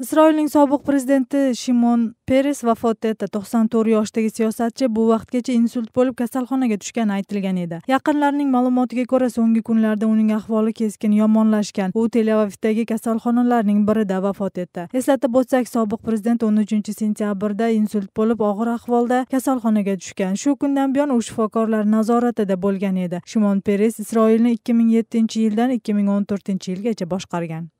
isroilning sobiq prezidenti shimon peres vafot etdi to'qson to'rt yoshdagi siyosatchi bu vaqtgacha insult bo'lib kasalxonaga tushgani aytilgan edi yaqinlarining ma'lumotiga ko'ra so'nggi kunlarda uning ahvoli keskin yomonlashgan u tel avivdagi kasalxonalarning birida vafot etdi eslatib o'tsak sobiq prezident o'n uchinchi sentyabrda insult bo'lib og'ir ahvolda kasalxonaga tushgan shu kundan buyon u shifokorlar nazoratida bo'lgan edi shimon peres isroilni ikki ming yettinchi yildan ikki ming o'n to'rtinchi yilgacha boshqargan